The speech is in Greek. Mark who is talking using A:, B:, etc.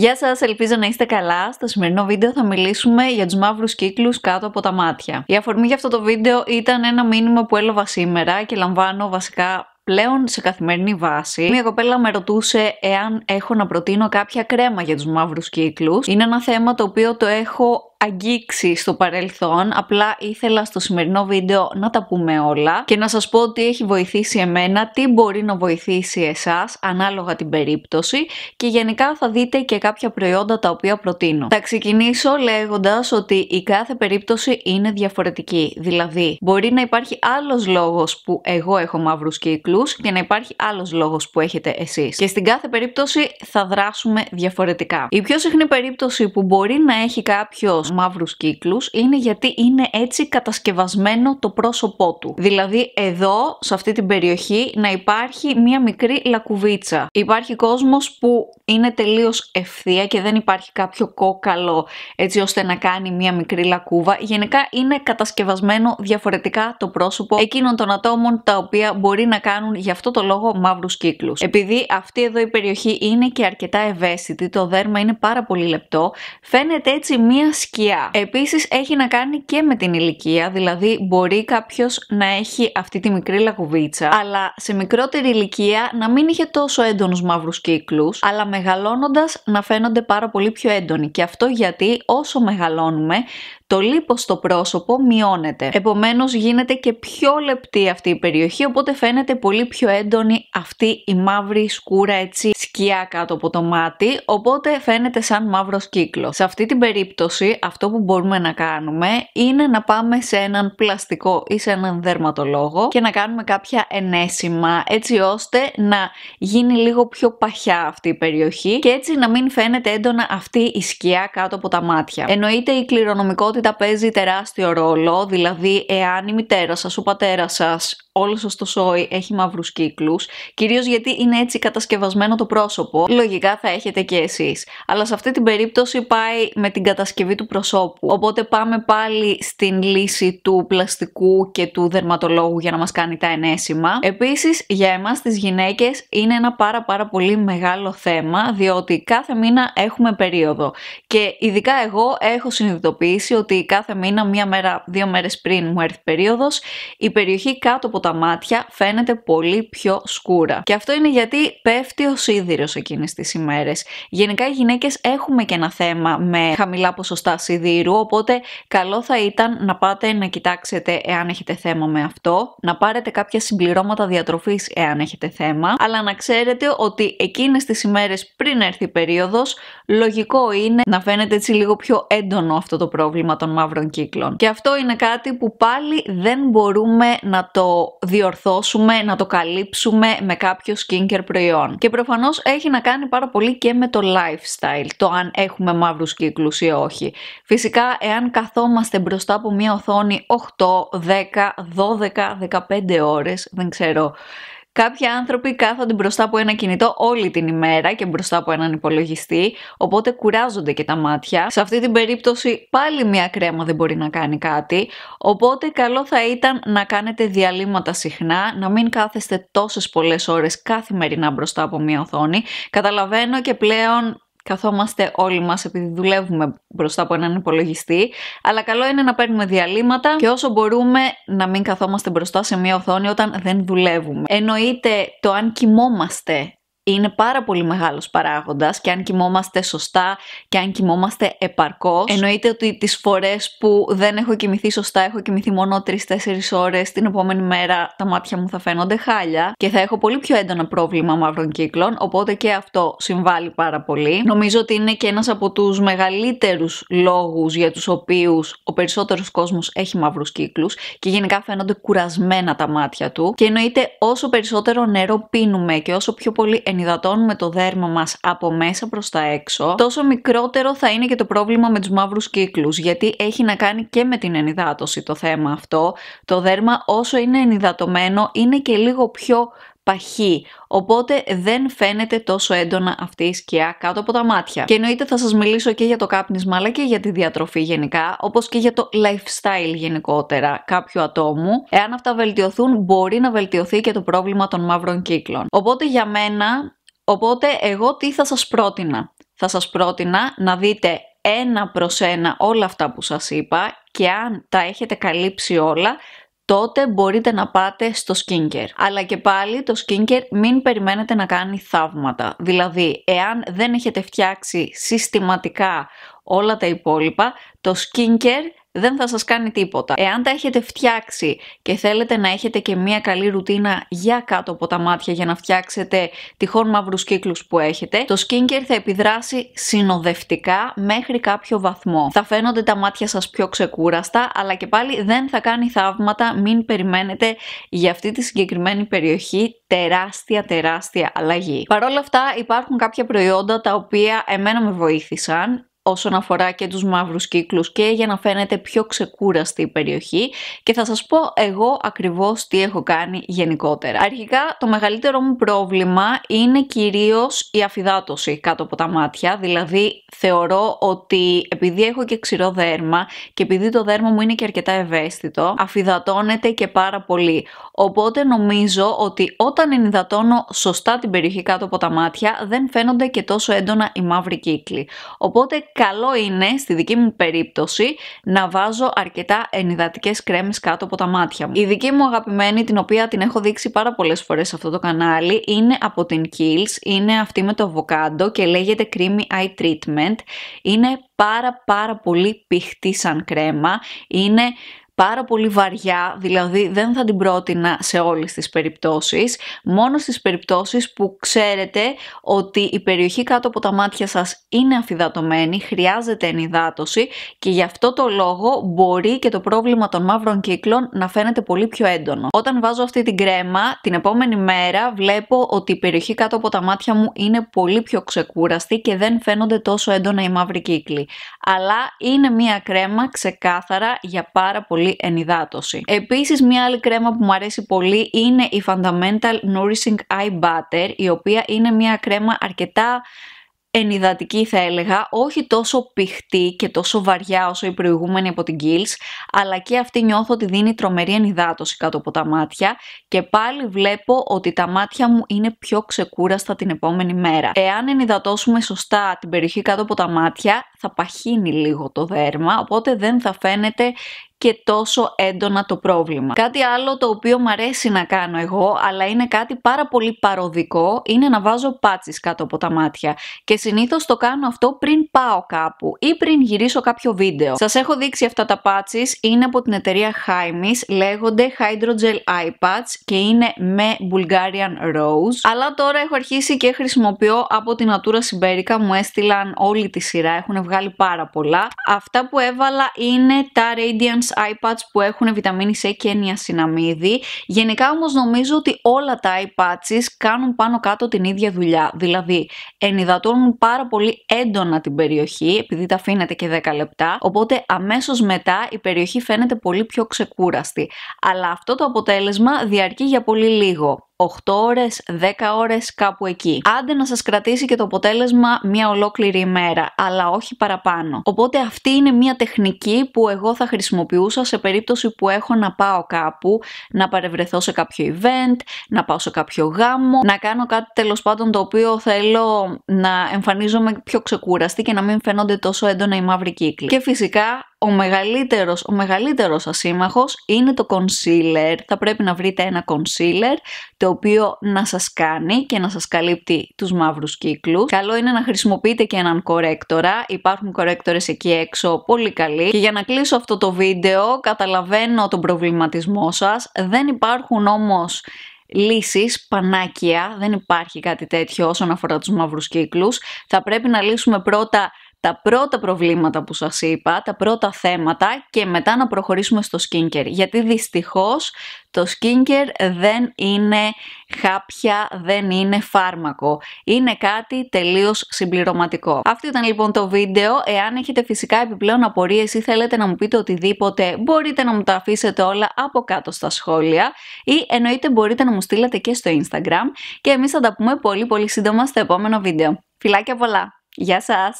A: Γεια σας, ελπίζω να είστε καλά. Στο σημερινό βίντεο θα μιλήσουμε για τους μαύρους κύκλους κάτω από τα μάτια. Η αφορμή για αυτό το βίντεο ήταν ένα μήνυμα που έλαβα σήμερα και λαμβάνω βασικά πλέον σε καθημερινή βάση. Μια κοπέλα με ρωτούσε εάν έχω να προτείνω κάποια κρέμα για τους μαύρους κύκλους. Είναι ένα θέμα το οποίο το έχω αγγίξει στο παρελθόν, απλά ήθελα στο σημερινό βίντεο να τα πούμε όλα και να σας πω τι έχει βοηθήσει εμένα, τι μπορεί να βοηθήσει εσάς ανάλογα την περίπτωση και γενικά θα δείτε και κάποια προϊόντα τα οποία προτείνω. Θα ξεκινήσω λέγοντας ότι η κάθε περίπτωση είναι διαφορετική, δηλαδή μπορεί να υπάρχει άλλος λόγος που εγώ έχω μαύρους κύκλους και να υπάρχει άλλος λόγος που έχετε εσείς και στην κάθε περίπτωση θα δράσουμε διαφορετικά. Η πιο συχνή περίπτωση που μπορεί να έχει κάποιος μαύρους κύκλους είναι γιατί είναι έτσι κατασκευασμένο το πρόσωπό του. Δηλαδή εδώ, σε αυτή την περιοχή, να υπάρχει μία μικρή λακουβίτσα. Υπάρχει κόσμος που είναι τελείως ευθεία και δεν υπάρχει κάποιο κόκαλο έτσι ώστε να κάνει μία μικρή λακκούβα. Γενικά είναι κατασκευασμένο διαφορετικά το πρόσωπο εκείνων των ατόμων τα οποία μπορεί να κάνουν γι' αυτό το λόγο μαύρους κύκλους. Επειδή αυτή εδώ η περιοχή είναι και αρκετά ευαίσθητη, το δέρμα είναι πάρα πολύ λεπτό, φαίνεται έτσι μία σκηνή ηλικία. Επίσης έχει να κάνει και με την ηλικία, δηλαδή μπορεί κάποιος να έχει αυτή τη μικρή λαγουβίτσα, αλλά σε μικρότερη ηλικία να μην είχε τόσο έντονους μαύρους κύκλους, αλλά μεγαλώνοντας να φαίνονται πάρα πολύ πιο έντονοι. Και αυτό γιατί όσο μεγαλώνουμε, το λίπος στο πρόσωπο μειώνεται. Επομένως γίνεται και πιο λεπτή αυτή η περιοχή, οπότε φαίνεται πολύ πιο έντονη αυτή η μαύρη σκούρα έτσι σκιά κάτω από το μάτι, οπότε φαίνεται σαν μαύρος κύκλος. Σε αυτή την περίπτωση αυτό που μπορούμε να κάνουμε είναι να πάμε σε έναν πλαστικό ή σε έναν δερματολόγο και να κάνουμε κάποια ενέσιμα έτσι ώστε να γίνει λίγο πιο παχιά αυτή η περιοχή και έτσι να μην φαίνεται έντονα αυτή η σκιά κάτω από τα μάτια. Εννοείται η κληρονομικότητα τα παίζει τεράστιο ρόλο, δηλαδή εάν η μητέρα σας, ο πατέρας σας, όλος σα το σόι έχει μαύρους κύκλους, κυρίως γιατί είναι έτσι κατασκευασμένο το πρόσωπο, λογικά θα έχετε και εσείς. Αλλά σε αυτή την περίπτωση πάει με την κατασκευή του προσώπου. Οπότε πάμε πάλι στην λύση του πλαστικού και του δερματολόγου για να μας κάνει τα ενέσιμα. Επίσης, για εμάς, τις γυναίκες, είναι ένα πάρα πάρα πολύ μεγάλο θέμα, διότι κάθε μήνα έχουμε περίοδο. Και ειδικά εγώ έχω συνειδητοποιήσει ότι κάθε μήνα μία μέρα, δύο μέρες πριν μου έρθει περίοδος, η περιοχή κάτω από τα μάτια φαίνεται πολύ πιο σκούρα. Και αυτό είναι γιατί πέφτει ο σίδηρος εκείνες τις ημέρες. Γενικά οι γυναίκες έχουμε και ένα θέμα με χαμηλά ποσοστά σιδήρου, οπότε καλό θα ήταν να πάτε να κοιτάξετε εάν έχετε θέμα με αυτό, να πάρετε κάποια συμπληρώματα διατροφής εάν έχετε θέμα, αλλά να ξέρετε ότι εκείνες τις ημέρες πριν έρθει η περίοδος, λογικό είναι να φαίνεται έτσι λίγο πιο έντονο αυτό το πρόβλημα των μαύρων κύκλων. Και αυτό είναι κάτι που πάλι δεν μπορούμε να το διορθώσουμε, να το καλύψουμε με κάποιο skincare προϊόν. Και προφανώς έχει να κάνει πάρα πολύ και με το lifestyle, το αν έχουμε μαύρους κύκλους ή όχι. Φυσικά, εάν καθόμαστε μπροστά από μια οθόνη 8, 10, 12, 15 ώρες, δεν ξέρω Κάποιοι άνθρωποι κάθονται μπροστά από ένα κινητό όλη την ημέρα και μπροστά από έναν υπολογιστή, οπότε κουράζονται και τα μάτια. Σε αυτή την περίπτωση πάλι μια κρέμα δεν μπορεί να κάνει κάτι, οπότε καλό θα ήταν να κάνετε διαλύματα συχνά, να μην κάθεστε τόσες πολλές ώρες καθημερινά μπροστά από μια οθόνη. Καταλαβαίνω και πλέον καθόμαστε όλοι μας επειδή δουλεύουμε μπροστά από έναν υπολογιστή, αλλά καλό είναι να παίρνουμε διαλύματα και όσο μπορούμε να μην καθόμαστε μπροστά σε μια οθόνη όταν δεν δουλεύουμε. Εννοείται το αν κοιμόμαστε είναι πάρα πολύ μεγάλος παράγοντας και αν κοιμόμαστε σωστά και αν κοιμόμαστε επαρκώς εννοείται ότι τις φορές που δεν έχω κοιμηθεί σωστά, έχω κοιμηθεί μόνο 3-4 ώρες την επόμενη μέρα τα μάτια μου θα φαίνονται χάλια και θα έχω πολύ πιο έντονα πρόβλημα μαύρων κύκλων οπότε και αυτό συμβάλλει πάρα πολύ. Νομίζω ότι είναι και ένας από τους μεγαλύτερους λόγους για τους οποίους ο περισσότερος κόσμος έχει μαύρους κύκλους και γενικά φαίνονται κουρασμένα τα μάτια του και εννοείται όσο περισσότερο νερό πίνουμε και όσο πιο πολύ υδατώνουμε το δέρμα μας από μέσα προς τα έξω, τόσο μικρότερο θα είναι και το πρόβλημα με τους μαύρους κύκλους, γιατί έχει να κάνει και με την ενυδάτωση το θέμα αυτό. Το δέρμα όσο είναι ενυδατωμένο είναι και λίγο πιο παχύ, οπότε δεν φαίνεται τόσο έντονα αυτή η σκιά κάτω από τα μάτια. Και εννοείται θα σας μιλήσω και για το κάπνισμα αλλά και για τη διατροφή γενικά, όπως και για το lifestyle γενικότερα κάποιου ατόμου. Εάν αυτά βελτιωθούν μπορεί να βελτιωθεί και το πρόβλημα των μαύρων κύκλων. Οπότε για μένα, οπότε εγώ τι θα σας πρότεινα. Θα σας πρότεινα να δείτε ένα προς ένα όλα αυτά που σας είπα και αν τα έχετε καλύψει όλα τότε μπορείτε να πάτε στο skincare. Αλλά και πάλι το skincare μην περιμένετε να κάνει θαύματα. Δηλαδή, εάν δεν έχετε φτιάξει συστηματικά όλα τα υπόλοιπα, το skincare δεν θα σας κάνει τίποτα. Εάν τα έχετε φτιάξει και θέλετε να έχετε και μια καλή ρουτίνα για κάτω από τα μάτια για να φτιάξετε τυχόν μαύρους κύκλους που έχετε, το skincare θα επιδράσει συνοδευτικά μέχρι κάποιο βαθμό. Θα φαίνονται τα μάτια σας πιο ξεκούραστα, αλλά και πάλι δεν θα κάνει θαύματα, μην περιμένετε για αυτή τη συγκεκριμένη περιοχή τεράστια τεράστια αλλαγή. Παρ' όλα αυτά υπάρχουν κάποια προϊόντα τα οποία εμένα με βοήθησαν όσον αφορά και τους μαύρους κύκλους και για να φαίνεται πιο ξεκούραστη η περιοχή και θα σας πω εγώ ακριβώς τι έχω κάνει γενικότερα. Αρχικά το μεγαλύτερο μου πρόβλημα είναι κυρίως η αφυδάτωση κάτω από τα μάτια, δηλαδή θεωρώ ότι επειδή έχω και ξηρό δέρμα και επειδή το δέρμα μου είναι και αρκετά ευαίσθητο, αφυδατώνεται και πάρα πολύ. Οπότε νομίζω ότι όταν ενυδατώνω σωστά την περιοχή κάτω από τα μάτια δεν φαίνονται και τόσο έντονα οι μαύροι κύκλοι. Οπότε καλό είναι στη δική μου περίπτωση να βάζω αρκετά ενυδατικές κρέμες κάτω από τα μάτια μου. Η δική μου αγαπημένη, την οποία την έχω δείξει πάρα πολλές φορές σε αυτό το κανάλι, είναι από την Kiehl's, είναι αυτή με το βοκάντο και λέγεται Creamy Eye Treatment. Είναι πάρα πάρα πολύ πηχτή σαν κρέμα, είναι πάρα πολύ βαριά, δηλαδή δεν θα την πρότεινα σε όλες τις περιπτώσεις, μόνο στις περιπτώσεις που ξέρετε ότι η περιοχή κάτω από τα μάτια σας είναι αφυδατωμένη, χρειάζεται ενυδάτωση και γι' αυτό το λόγο μπορεί και το πρόβλημα των μαύρων κύκλων να φαίνεται πολύ πιο έντονο. Όταν βάζω αυτή την κρέμα, την επόμενη μέρα βλέπω ότι η περιοχή κάτω από τα μάτια μου είναι πολύ πιο ξεκούραστη και δεν φαίνονται τόσο έντονα οι μαύροι κύκλοι. Αλλά είναι μία κρέμα ξεκάθαρα για πάρα πολύ ενυδάτωση. Επίσης, μια άλλη κρέμα που μου αρέσει πολύ είναι η Fundamental Nourishing Eye Butter, η οποία είναι μια κρέμα αρκετά ενυδατική θα έλεγα, όχι τόσο πηχτή και τόσο βαριά όσο η προηγούμενη από την Kiehl's, αλλά και αυτή νιώθω ότι δίνει τρομερή ενυδάτωση κάτω από τα μάτια και πάλι βλέπω ότι τα μάτια μου είναι πιο ξεκούραστα την επόμενη μέρα. Εάν ενυδατώσουμε σωστά την περιοχή κάτω από τα μάτια, θα παχύνει λίγο το δέρμα, οπότε δεν θα φαίνεται και τόσο έντονα το πρόβλημα. Κάτι άλλο το οποίο μου αρέσει να κάνω εγώ, αλλά είναι κάτι πάρα πολύ παροδικό, είναι να βάζω πάτσις κάτω από τα μάτια. Και συνήθως το κάνω αυτό πριν πάω κάπου ή πριν γυρίσω κάποιο βίντεο. Σας έχω δείξει αυτά τα πάτσει είναι από την εταιρεία Haimis, λέγονται Hydrogel Eye Patch και είναι με Bulgarian Rose. Αλλά τώρα έχω αρχίσει και χρησιμοποιώ από την Natura Siberica, μου έστειλαν όλη τη σειρά, έχουν βγάλει πάρα πολλά. Αυτά που έβαλα είναι τα Radiance iPads που έχουν βιταμίνη C και συναμίδη. Γενικά όμως νομίζω ότι όλα τα iPads κάνουν πάνω κάτω την ίδια δουλειά. Δηλαδή ενυδατώνουν πάρα πολύ έντονα την περιοχή επειδή τα αφήνετε και 10 λεπτά. Οπότε αμέσως μετά η περιοχή φαίνεται πολύ πιο ξεκούραστη. Αλλά αυτό το αποτέλεσμα διαρκεί για πολύ λίγο. 8 ώρες, 10 ώρες κάπου εκεί. Άντε να σας κρατήσει και το αποτέλεσμα μια ολόκληρη ημέρα, αλλά όχι παραπάνω. Οπότε αυτή είναι μια τεχνική που εγώ θα χρησιμοποιούσα σε περίπτωση που έχω να πάω κάπου, να παρευρεθώ σε κάποιο event, να πάω σε κάποιο γάμο, να κάνω κάτι τέλος πάντων το οποίο θέλω να εμφανίζομαι πιο ξεκούραστη και να μην φαίνονται τόσο έντονα οι μαύροι κύκλοι. Και φυσικά ο μεγαλύτερος, ο μεγαλύτερος ασύμμαχος είναι το concealer. Θα πρέπει να βρείτε ένα concealer το οποίο να σας κάνει και να σας καλύπτει τους μαύρους κύκλους. Καλό είναι να χρησιμοποιείτε και έναν κορέκτορα. Υπάρχουν κορέκτορες εκεί έξω, πολύ καλοί. Και για να κλείσω αυτό το βίντεο, καταλαβαίνω τον προβληματισμό σας. Δεν υπάρχουν όμως λύσεις, πανάκια, δεν υπάρχει κάτι τέτοιο όσον αφορά τους μαύρους κύκλους. Θα πρέπει να λύσουμε πρώτα τα πρώτα προβλήματα που σας είπα, τα πρώτα θέματα και μετά να προχωρήσουμε στο skincare. Γιατί δυστυχώς το skincare δεν είναι χάπια, δεν είναι φάρμακο. Είναι κάτι τελείως συμπληρωματικό. Αυτό ήταν λοιπόν το βίντεο. Εάν έχετε φυσικά επιπλέον απορίες ή θέλετε να μου πείτε οτιδήποτε, μπορείτε να μου τα αφήσετε όλα από κάτω στα σχόλια ή εννοείται μπορείτε να μου στείλετε και στο Instagram και εμείς θα τα πούμε πολύ πολύ σύντομα στο επόμενο βίντεο. Φιλάκια πολλά! Γεια σας!